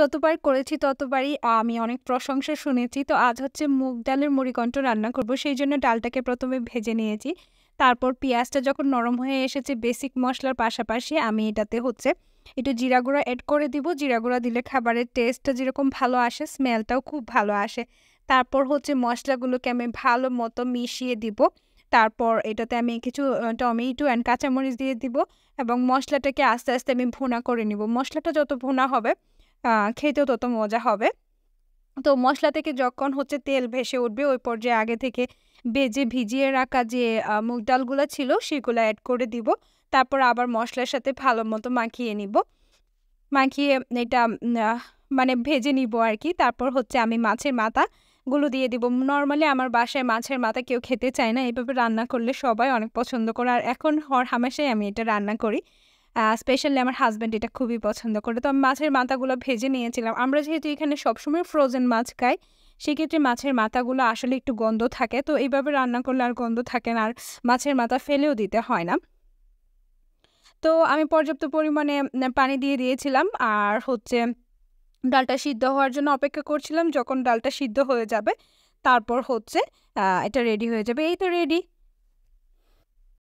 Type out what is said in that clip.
যতবার করেছি ততবারই আমি অনেক প্রশংসা শুনেছি তো আজ হচ্ছে মুগ ডালের মুড়িকণ্ঠ রান্না করব সেই জন্য ডালটাকে প্রথমে ভেজে নিয়েছি তারপর পেঁয়াজটা যখন নরম হয়ে এসেছে বেসিক মশলার পাশাপাশি আমি এটাতে হচ্ছে একটু জিরা গুঁড়া অ্যাড করে দিব জিরা গুঁড়া দিলে খাবারের টেস্টটা যেরকম ভালো আসে স্মেলটাও খুব ভালো আসে তারপর হচ্ছে মশলাগুলোকে আমি ভালো মতো মিশিয়ে দিব তারপর এটাতে আমি কিছু টমেটো অ্যান্ড কাঁচামরিচ দিয়ে দিব এবং মশলাটাকে আস্তে আস্তে আমি ভুনা করে নিব মশলাটা যত ভুনা হবে খেতেও তত মজা হবে তো মশলা থেকে যখন হচ্ছে তেল ভেসে উঠবে ওই পর্যায়ে আগে থেকে ভেজে ভিজিয়ে রাখা যে মুগ ডালগুলো ছিল সেগুলো অ্যাড করে দিব তারপর আবার মশলার সাথে ভালো মতো মাখিয়ে নিব মাখিয়ে এটা মানে ভেজে নিব আর কি তারপর হচ্ছে আমি মাছের মাথাগুলো দিয়ে দিব নর্মালি আমার বাসায় মাছের মাথা কেউ খেতে চায় না এভাবে রান্না করলে সবাই অনেক পছন্দ করে আর এখন হর হামেশাই আমি এটা রান্না করি স্পেশালি আমার হাজব্যান্ড এটা খুবই পছন্দ করে তো আমি মাছের মাথাগুলো ভেজে নিয়েছিলাম আমরা যেহেতু এখানে সবসময় ফ্রোজেন মাছ খাই সেক্ষেত্রে মাছের মাথাগুলো আসলে একটু গন্ধ থাকে তো এইভাবে রান্না করলে আর গন্ধ থাকে না আর মাছের মাথা ফেলেও দিতে হয় না তো আমি পর্যাপ্ত পরিমাণে পানি দিয়ে দিয়েছিলাম আর হচ্ছে ডালটা সিদ্ধ হওয়ার জন্য অপেক্ষা করছিলাম যখন ডালটা সিদ্ধ হয়ে যাবে তারপর হচ্ছে এটা রেডি হয়ে যাবে এই তো রেডি